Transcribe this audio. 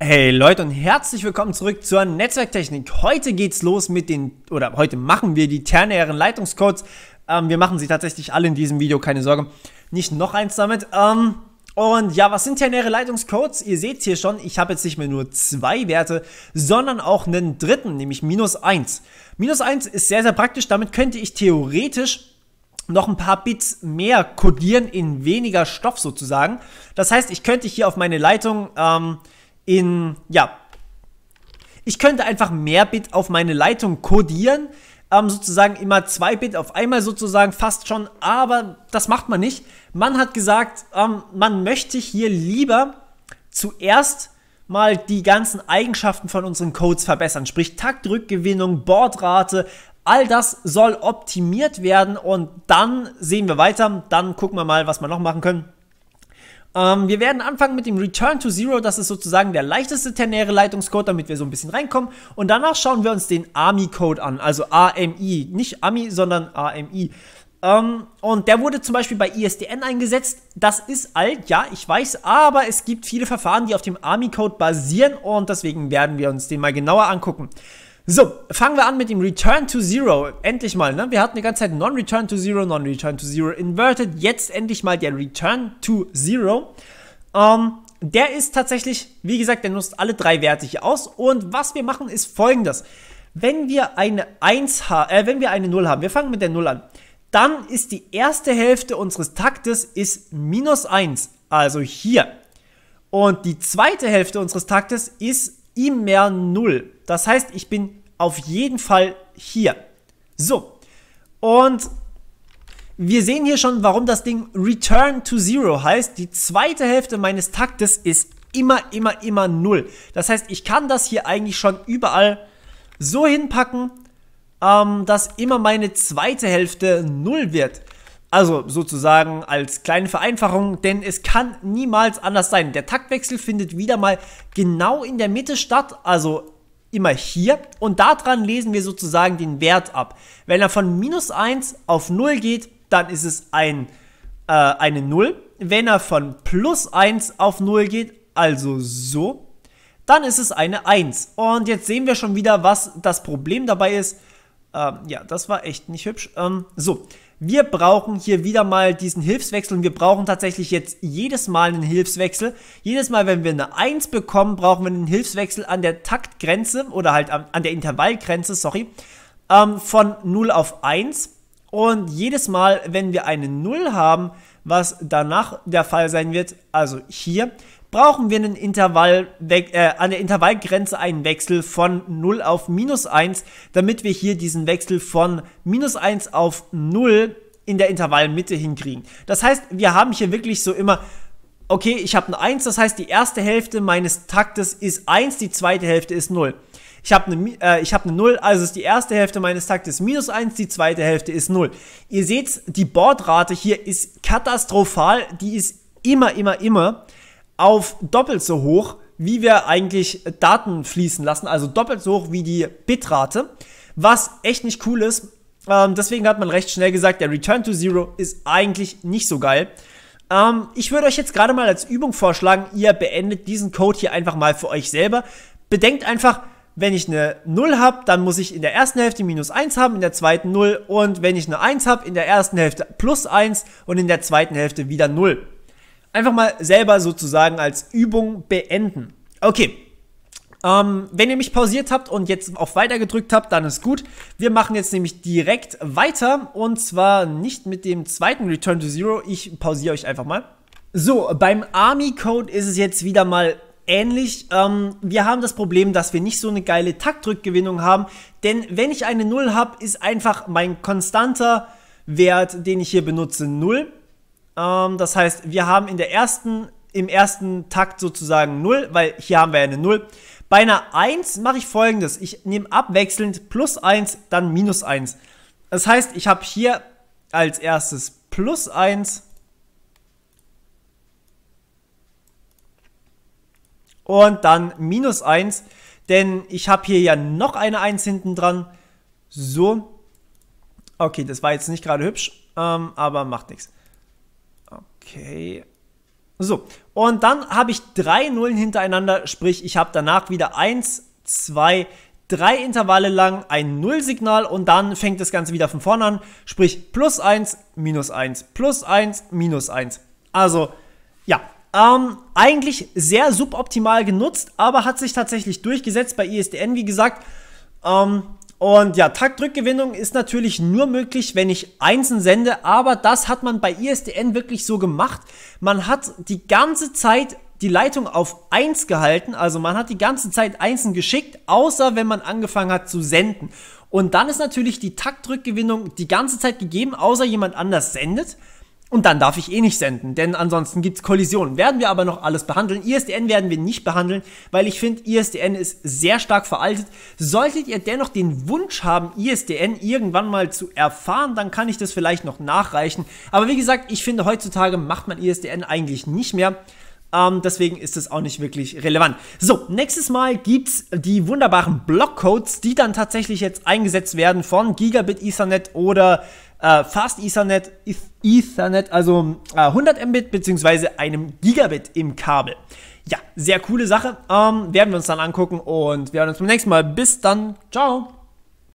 Hey Leute und herzlich willkommen zurück zur Netzwerktechnik. Heute geht's los mit den, oder heute machen wir die ternären Leitungscodes. Ähm, wir machen sie tatsächlich alle in diesem Video, keine Sorge. Nicht noch eins damit. Ähm, und ja, was sind ternäre Leitungscodes? Ihr seht hier schon, ich habe jetzt nicht mehr nur zwei Werte, sondern auch einen dritten, nämlich minus eins. Minus eins ist sehr, sehr praktisch. Damit könnte ich theoretisch noch ein paar Bits mehr codieren in weniger Stoff sozusagen. Das heißt, ich könnte hier auf meine Leitung... Ähm, in, ja, ich könnte einfach mehr Bit auf meine Leitung codieren, ähm, sozusagen immer zwei Bit auf einmal sozusagen fast schon, aber das macht man nicht. Man hat gesagt, ähm, man möchte hier lieber zuerst mal die ganzen Eigenschaften von unseren Codes verbessern, sprich Taktrückgewinnung, Bordrate, all das soll optimiert werden und dann sehen wir weiter, dann gucken wir mal, was wir noch machen können. Ähm, wir werden anfangen mit dem Return to Zero, das ist sozusagen der leichteste ternäre Leitungscode, damit wir so ein bisschen reinkommen. Und danach schauen wir uns den AMI-Code an, also AMI, nicht AMI, sondern AMI. Um, ähm, und der wurde zum Beispiel bei ISDN e eingesetzt. Das ist alt, ja, ich weiß, aber es gibt viele Verfahren, die auf dem ami code basieren und deswegen werden wir uns den mal genauer angucken. So, fangen wir an mit dem Return to Zero. Endlich mal, ne? Wir hatten die ganze Zeit Non-Return to Zero, Non-Return to Zero inverted. Jetzt endlich mal der Return to Zero. Ähm, der ist tatsächlich, wie gesagt, der nutzt alle drei Werte hier aus. Und was wir machen, ist folgendes. Wenn wir eine 1 haben, äh, wenn wir eine 0 haben, wir fangen mit der 0 an, dann ist die erste Hälfte unseres Taktes ist minus 1, also hier. Und die zweite Hälfte unseres Taktes ist immer 0. Das heißt, ich bin auf jeden Fall hier. So, und wir sehen hier schon, warum das Ding Return to Zero heißt. Die zweite Hälfte meines Taktes ist immer, immer, immer Null. Das heißt, ich kann das hier eigentlich schon überall so hinpacken, ähm, dass immer meine zweite Hälfte Null wird. Also sozusagen als kleine Vereinfachung, denn es kann niemals anders sein. Der Taktwechsel findet wieder mal genau in der Mitte statt, also immer hier und daran lesen wir sozusagen den Wert ab. Wenn er von minus 1 auf 0 geht, dann ist es ein, äh, eine 0. Wenn er von plus 1 auf 0 geht, also so, dann ist es eine 1. Und jetzt sehen wir schon wieder, was das Problem dabei ist. Ähm, ja, das war echt nicht hübsch. Ähm, so, wir brauchen hier wieder mal diesen Hilfswechsel und wir brauchen tatsächlich jetzt jedes Mal einen Hilfswechsel. Jedes Mal, wenn wir eine 1 bekommen, brauchen wir einen Hilfswechsel an der Taktgrenze oder halt an, an der Intervallgrenze, sorry, ähm, von 0 auf 1. Und jedes Mal, wenn wir eine 0 haben, was danach der Fall sein wird, also hier, brauchen wir einen Intervall, äh, an der Intervallgrenze einen Wechsel von 0 auf minus 1, damit wir hier diesen Wechsel von minus 1 auf 0 in der Intervallmitte hinkriegen. Das heißt, wir haben hier wirklich so immer okay, ich habe eine 1, das heißt, die erste Hälfte meines Taktes ist 1, die zweite Hälfte ist 0. Ich habe eine, äh, hab eine 0, also ist die erste Hälfte meines Taktes minus 1, die zweite Hälfte ist 0. Ihr seht, die Bordrate hier ist katastrophal, die ist immer, immer, immer auf doppelt so hoch, wie wir eigentlich Daten fließen lassen, also doppelt so hoch wie die Bitrate, was echt nicht cool ist. Ähm, deswegen hat man recht schnell gesagt, der Return to Zero ist eigentlich nicht so geil. Ähm, ich würde euch jetzt gerade mal als Übung vorschlagen, ihr beendet diesen Code hier einfach mal für euch selber. Bedenkt einfach, wenn ich eine 0 habe, dann muss ich in der ersten Hälfte minus 1 haben, in der zweiten 0 und wenn ich eine 1 habe, in der ersten Hälfte plus 1 und in der zweiten Hälfte wieder 0. Einfach mal selber sozusagen als Übung beenden. Okay, ähm, wenn ihr mich pausiert habt und jetzt auf Weiter gedrückt habt, dann ist gut. Wir machen jetzt nämlich direkt weiter und zwar nicht mit dem zweiten Return to Zero. Ich pausiere euch einfach mal. So, beim Army Code ist es jetzt wieder mal ähnlich. Ähm, wir haben das Problem, dass wir nicht so eine geile Taktrückgewinnung haben, denn wenn ich eine 0 habe, ist einfach mein konstanter Wert, den ich hier benutze, 0. Ähm, das heißt, wir haben in der ersten, im ersten Takt sozusagen 0, weil hier haben wir eine 0. Bei einer 1 mache ich folgendes. Ich nehme abwechselnd plus 1, dann minus 1. Das heißt, ich habe hier als erstes plus 1 und dann minus 1, denn ich habe hier ja noch eine 1 hinten dran. So, okay, das war jetzt nicht gerade hübsch, ähm, aber macht nichts. Okay, so, und dann habe ich drei Nullen hintereinander, sprich ich habe danach wieder 1, 2, 3 Intervalle lang ein Nullsignal und dann fängt das Ganze wieder von vorne an, sprich plus 1, minus 1, plus 1, minus 1. Also, ja, ähm, eigentlich sehr suboptimal genutzt, aber hat sich tatsächlich durchgesetzt bei ISDN, e wie gesagt. Ähm, und ja, Taktrückgewinnung ist natürlich nur möglich, wenn ich Einsen sende, aber das hat man bei ISDN e wirklich so gemacht. Man hat die ganze Zeit die Leitung auf 1 gehalten, also man hat die ganze Zeit Einsen geschickt, außer wenn man angefangen hat zu senden. Und dann ist natürlich die Taktrückgewinnung die ganze Zeit gegeben, außer jemand anders sendet. Und dann darf ich eh nicht senden, denn ansonsten gibt's Kollisionen. Werden wir aber noch alles behandeln. ISDN werden wir nicht behandeln, weil ich finde, ISDN ist sehr stark veraltet. Solltet ihr dennoch den Wunsch haben, ISDN irgendwann mal zu erfahren, dann kann ich das vielleicht noch nachreichen. Aber wie gesagt, ich finde, heutzutage macht man ISDN eigentlich nicht mehr. Ähm, deswegen ist das auch nicht wirklich relevant. So, nächstes Mal gibt's die wunderbaren Blockcodes, die dann tatsächlich jetzt eingesetzt werden von Gigabit Ethernet oder äh, Fast Ethernet, Ethernet also äh, 100 Mbit bzw. einem Gigabit im Kabel. Ja, sehr coole Sache. Ähm, werden wir uns dann angucken und wir hören uns beim nächsten Mal. Bis dann. Ciao.